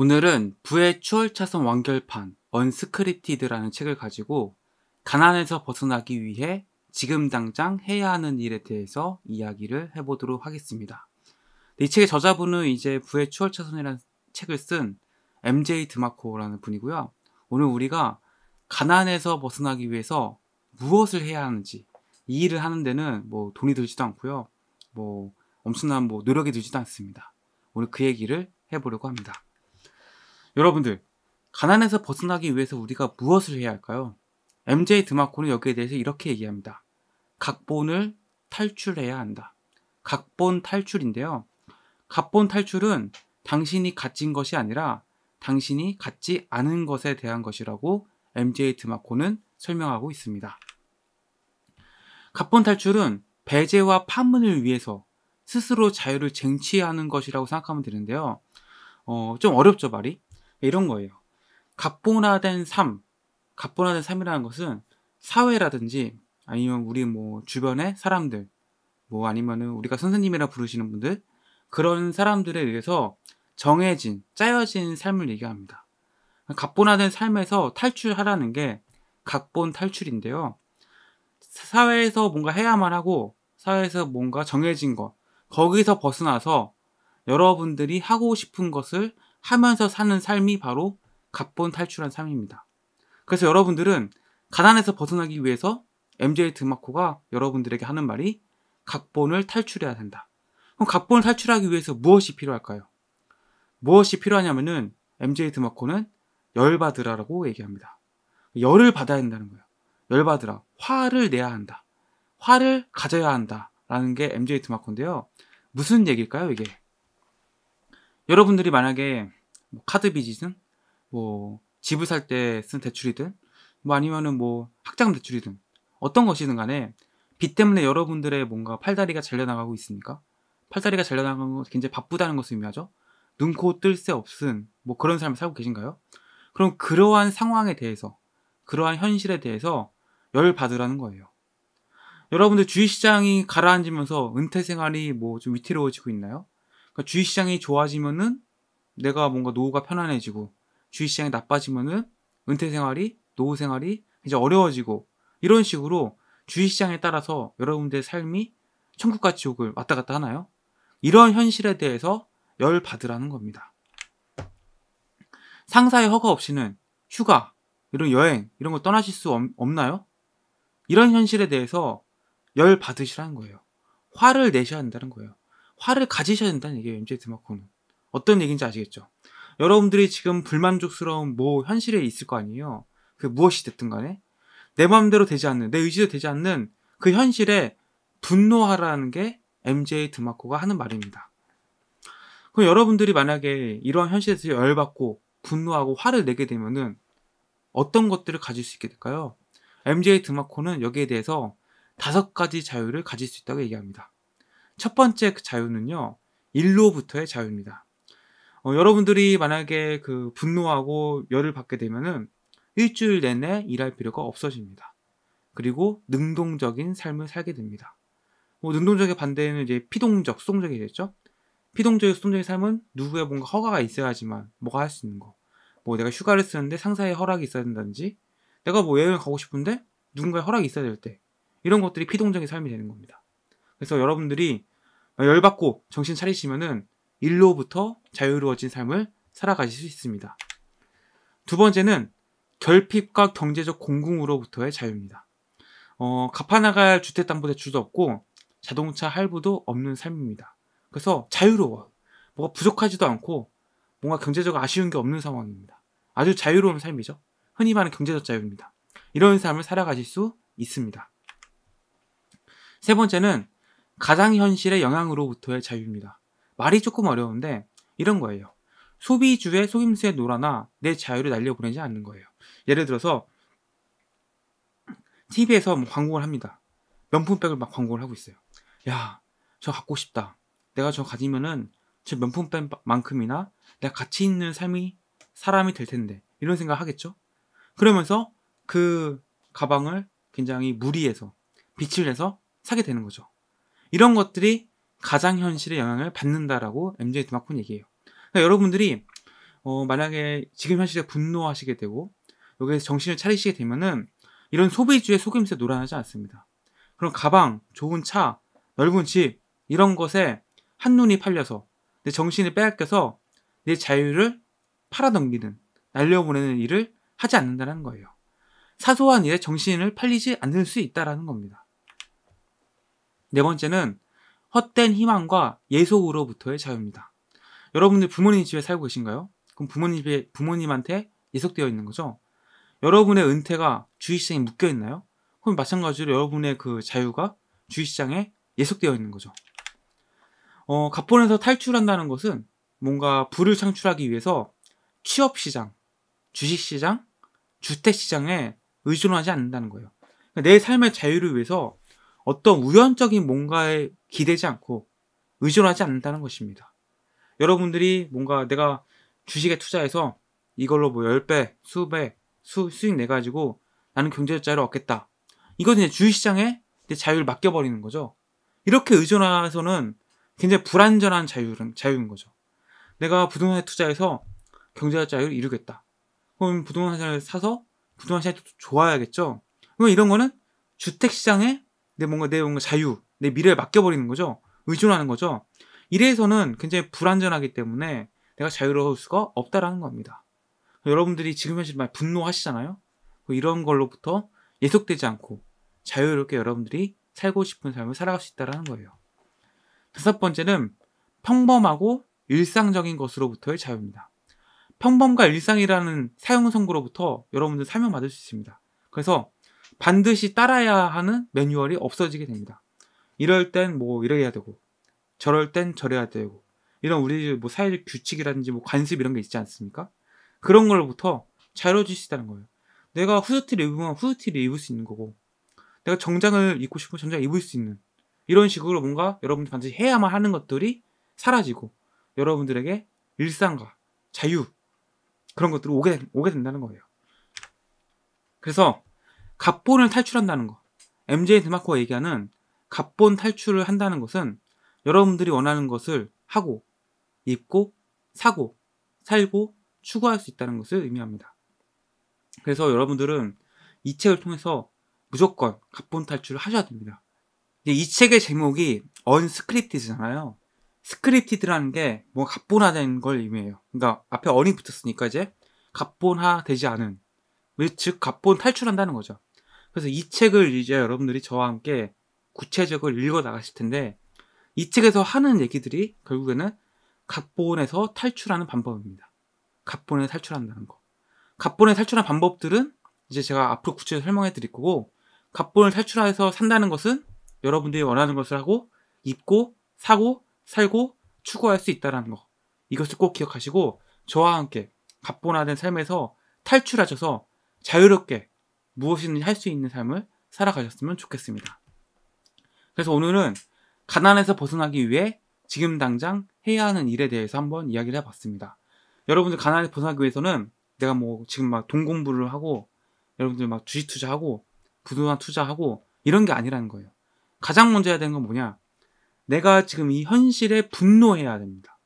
오늘은 부의 추월차선 완결판 언스크립티드라는 책을 가지고 가난에서 벗어나기 위해 지금 당장 해야 하는 일에 대해서 이야기를 해보도록 하겠습니다. 이 책의 저자분은 이제 부의 추월차선이라는 책을 쓴 MJ 드마코라는 분이고요. 오늘 우리가 가난에서 벗어나기 위해서 무엇을 해야 하는지 이 일을 하는 데는 뭐 돈이 들지도 않고요. 뭐 엄청난 뭐 노력이 들지도 않습니다. 오늘 그 얘기를 해보려고 합니다. 여러분들, 가난에서 벗어나기 위해서 우리가 무엇을 해야 할까요? MJ 드마코는 여기에 대해서 이렇게 얘기합니다. 각본을 탈출해야 한다. 각본 탈출인데요. 각본 탈출은 당신이 갖진 것이 아니라 당신이 갖지 않은 것에 대한 것이라고 MJ 드마코는 설명하고 있습니다. 각본 탈출은 배제와 파문을 위해서 스스로 자유를 쟁취하는 것이라고 생각하면 되는데요. 어, 좀 어렵죠, 말이? 이런 거예요. 갑본화된 삶, 갑본화된 삶이라는 것은 사회라든지 아니면 우리 뭐 주변의 사람들, 뭐 아니면은 우리가 선생님이라 부르시는 분들 그런 사람들에 의해서 정해진 짜여진 삶을 얘기합니다. 각본화된 삶에서 탈출하라는 게 각본 탈출인데요. 사회에서 뭔가 해야만 하고 사회에서 뭔가 정해진 것 거기서 벗어나서 여러분들이 하고 싶은 것을 하면서 사는 삶이 바로 갑본 탈출한 삶입니다. 그래서 여러분들은 가난에서 벗어나기 위해서 MJ 드마코가 여러분들에게 하는 말이 각본을 탈출해야 된다. 그럼 각본을 탈출하기 위해서 무엇이 필요할까요? 무엇이 필요하냐면은 MJ 드마코는 열받으라라고 얘기합니다. 열을 받아야 한다는 거예요. 열받으라. 화를 내야 한다. 화를 가져야 한다. 라는 게 MJ 드마코인데요. 무슨 얘기일까요, 이게? 여러분들이 만약에 뭐 카드 빚이든 뭐 집을 살 때 쓴 대출이든 뭐 아니면은 뭐 학자금 대출이든 어떤 것이든 간에 빚 때문에 여러분들의 뭔가 팔다리가 잘려나가고 있으니까 팔다리가 잘려나가는 것거 굉장히 바쁘다는 것을 의미하죠. 눈코 뜰 새 없은 뭐 그런 삶을 살고 계신가요? 그럼 그러한 상황에 대해서 그러한 현실에 대해서 열 받으라는 거예요. 여러분들 주식시장이 가라앉으면서 은퇴 생활이 뭐 좀 위태로워지고 있나요? 그러니까 주식시장이 좋아지면은 내가 뭔가 노후가 편안해지고 주식시장이 나빠지면은 은퇴 생활이 노후 생활이 이제 어려워지고 이런 식으로 주식시장에 따라서 여러분들의 삶이 천국과 지옥을 왔다 갔다 하나요? 이런 현실에 대해서 열 받으라는 겁니다. 상사의 허가 없이는 휴가, 이런 여행, 이런 거 떠나실 수 없나요? 이런 현실에 대해서 열 받으시라는 거예요. 화를 내셔야 한다는 거예요. 화를 가지셔야 된다는 얘기예요, MJ 드마코는. 어떤 얘기인지 아시겠죠? 여러분들이 지금 불만족스러운 뭐 현실에 있을 거 아니에요? 그 무엇이 됐든 간에 내 마음대로 되지 않는 내 의지로 되지 않는 그 현실에 분노하라는 게 MJ 드마코가 하는 말입니다. 그럼 여러분들이 만약에 이러한 현실에서 열받고 분노하고 화를 내게 되면은 어떤 것들을 가질 수 있게 될까요? MJ 드마코는 여기에 대해서 다섯 가지 자유를 가질 수 있다고 얘기합니다. 첫 번째 그 자유는요, 일로부터의 자유입니다. 어, 여러분들이 만약에 그 분노하고 열을 받게 되면은 일주일 내내 일할 필요가 없어집니다. 그리고 능동적인 삶을 살게 됩니다. 뭐 능동적의 반대는 이제 피동적, 수동적이겠죠? 피동적인 수동적인 삶은 누구의 뭔가 허가가 있어야지만 뭐가 할 수 있는 거. 뭐 내가 휴가를 쓰는데 상사의 허락이 있어야 된다든지 내가 뭐 여행을 가고 싶은데 누군가의 허락이 있어야 될 때 이런 것들이 피동적인 삶이 되는 겁니다. 그래서 여러분들이 열받고 정신 차리시면은 일로부터 자유로워진 삶을 살아가실 수 있습니다. 두 번째는 결핍과 경제적 공공으로부터의 자유입니다. 어, 갚아나갈 주택담보대출도 없고 자동차 할부도 없는 삶입니다. 그래서 자유로워 뭐가 부족하지도 않고 뭔가 경제적 아쉬운 게 없는 상황입니다. 아주 자유로운 삶이죠. 흔히 말하는 경제적 자유입니다. 이런 삶을 살아가실 수 있습니다. 세 번째는 가장 현실의 영향으로부터의 자유입니다. 말이 조금 어려운데 이런 거예요. 소비주의 속임수에 놀아나 내 자유를 날려보내지 않는 거예요. 예를 들어서 TV에서 뭐 광고를 합니다. 명품백을 막 광고를 하고 있어요. 야, 저 갖고 싶다. 내가 저 가지면은 제 명품백만큼이나 내가 가치 있는 삶이 사람이 될 텐데 이런 생각 하겠죠? 그러면서 그 가방을 굉장히 무리해서 빛을 내서 사게 되는 거죠. 이런 것들이 가장 현실에 영향을 받는다라고 MJ 드마콘 얘기해요. 그러니까 여러분들이 어, 만약에 지금 현실에 분노하시게 되고 여기에서 정신을 차리시게 되면은 이런 소비주의 속임수에 놀아나지 않습니다. 그런 가방, 좋은 차, 넓은 집 이런 것에 한눈이 팔려서 내 정신을 빼앗겨서 내 자유를 팔아넘기는 날려보내는 일을 하지 않는다는 거예요. 사소한 일에 정신을 팔리지 않을 수 있다라는 겁니다. 네 번째는 헛된 희망과 예속으로부터의 자유입니다. 여러분들 부모님 집에 살고 계신가요? 그럼 부모님 에 부모님한테 예속되어 있는 거죠? 여러분의 은퇴가 주식시장에 묶여 있나요? 그럼 마찬가지로 여러분의 그 자유가 주식시장에 예속되어 있는 거죠. 어, 갑본에서 탈출한다는 것은 뭔가 부를 창출하기 위해서 취업시장, 주식시장, 주택시장에 의존하지 않는다는 거예요. 그러니까 내 삶의 자유를 위해서 어떤 우연적인 뭔가의 기대지 않고 의존하지 않는다는 것입니다. 여러분들이 뭔가 내가 주식에 투자해서 이걸로 뭐 10배, 수배, 수, 수익 내가지고 나는 경제적 자유를 얻겠다. 이건 이제 주식시장에 내 자유를 맡겨버리는 거죠. 이렇게 의존해서는 굉장히 불안전한 자유는, 자유인 거죠. 내가 부동산에 투자해서 경제적 자유를 이루겠다. 그럼 부동산을 사서 부동산 시장이 좋아야겠죠. 그럼 이런 거는 주택시장에 내 뭔가 내 뭔가 자유, 내 미래를 맡겨버리는 거죠. 의존하는 거죠. 이래서는 굉장히 불안전하기 때문에 내가 자유로울 수가 없다라는 겁니다. 여러분들이 지금 현실 많이 분노하시잖아요. 뭐 이런 걸로부터 예속되지 않고 자유롭게 여러분들이 살고 싶은 삶을 살아갈 수 있다라는 거예요. 다섯 번째는 평범하고 일상적인 것으로부터의 자유입니다. 평범과 일상이라는 사용선구로부터 여러분들 사명받을 수 있습니다. 그래서 반드시 따라야 하는 매뉴얼이 없어지게 됩니다. 이럴 땐 뭐 이렇게 해야 되고 저럴 땐 저래야 되고 이런 우리 뭐 사회적 규칙이라든지 뭐 관습 이런 게 있지 않습니까? 그런 걸로부터 자유로워지시다는 거예요. 내가 후드티를 입으면 후드티를 입을 수 있는 거고 내가 정장을 입고 싶으면 정장 입을 수 있는 이런 식으로 뭔가 여러분들 반드시 해야만 하는 것들이 사라지고 여러분들에게 일상과 자유 그런 것들이 오게, 오게 된다는 거예요. 그래서 갑본을 탈출한다는 거 MJ 드마코가 얘기하는 갑본 탈출을 한다는 것은 여러분들이 원하는 것을 하고, 입고, 사고, 살고, 추구할 수 있다는 것을 의미합니다. 그래서 여러분들은 이 책을 통해서 무조건 갑본 탈출을 하셔야 됩니다. 이 책의 제목이 언스크립티드잖아요. 스크립티드라는 게뭐 갑본화된 걸 의미해요. 그러니까 앞에 언이 붙었으니까 이제 갑본화 되지 않은, 즉 갑본 탈출한다는 거죠. 그래서 이 책을 이제 여러분들이 저와 함께 구체적으로 읽어 나가실 텐데 이 책에서 하는 얘기들이 결국에는 각본에서 탈출하는 방법입니다. 각본에서 탈출한다는 거. 각본에 탈출한 방법들은 이제 제가 앞으로 구체적으로 설명해 드릴 거고 각본을 탈출해서 산다는 것은 여러분들이 원하는 것을 하고 입고 사고 살고 추구할 수 있다라는 거. 이것을 꼭 기억하시고 저와 함께 각본화된 삶에서 탈출하셔서 자유롭게 무엇이든 지할 수 있는 삶을 살아가셨으면 좋겠습니다. 그래서 오늘은 가난에서 벗어나기 위해 지금 당장 해야 하는 일에 대해서 한번 이야기를 해봤습니다. 여러분들 가난에서 벗어나기 위해서는 내가 뭐 지금 막 돈 공부를 하고 여러분들 막 주식 투자하고 부도나 투자하고 이런 게 아니라는 거예요. 가장 먼저 해야 되는 건 뭐냐? 내가 지금 이 현실에 분노해야 됩니다.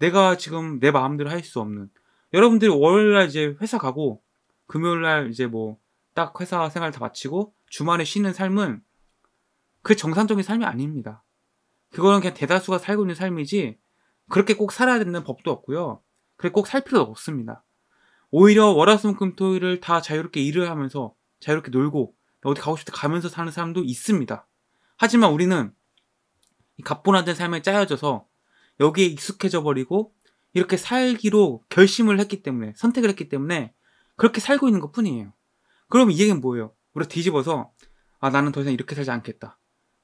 내가 지금 내 마음대로 할 수 없는 여러분들이 월요일날 이제 회사 가고 금요일날 이제 뭐 딱 회사 생활 다 마치고 주말에 쉬는 삶은 그 정상적인 삶이 아닙니다. 그거는 그냥 대다수가 살고 있는 삶이지 그렇게 꼭 살아야 되는 법도 없고요. 그래 꼭 살 필요도 없습니다. 오히려 월화수목금토일을 다 자유롭게 일을 하면서 자유롭게 놀고 어디 가고 싶을 때 가면서 사는 사람도 있습니다. 하지만 우리는 갑분화된 삶에 짜여져서 여기에 익숙해져 버리고 이렇게 살기로 결심을 했기 때문에 선택을 했기 때문에 그렇게 살고 있는 것 뿐이에요. 그럼 이 얘기는 뭐예요? 우리가 뒤집어서 아 나는 더 이상 이렇게 살지 않겠다.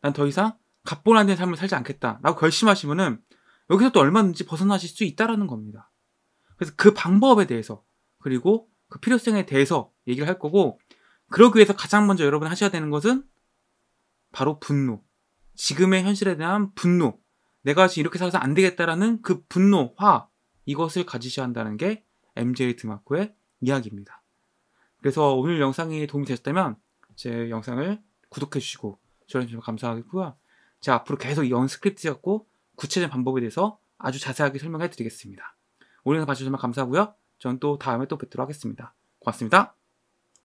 난더 이상 갑본화된 삶을 살지 않겠다라고 결심하시면은 여기서 또 얼마든지 벗어나실 수 있다라는 겁니다. 그래서 그 방법에 대해서 그리고 그 필요성에 대해서 얘기를 할 거고 그러기 위해서 가장 먼저 여러분 하셔야 되는 것은 바로 분노. 지금의 현실에 대한 분노. 내가 지금 이렇게 살아서 안 되겠다라는 그 분노, 화 이것을 가지셔야 한다는 게 MJ 드마코의 이야기입니다. 그래서 오늘 영상이 도움이 되셨다면 제 영상을 구독해 주시고 저해주시면 감사하겠고요. 제가 앞으로 계속 이 스크립트 잡고 구체적인 방법에 대해서 아주 자세하게 설명해 드리겠습니다. 오늘 봐주셔서 감사하고요. 저는 또 다음에 또 뵙도록 하겠습니다. 고맙습니다.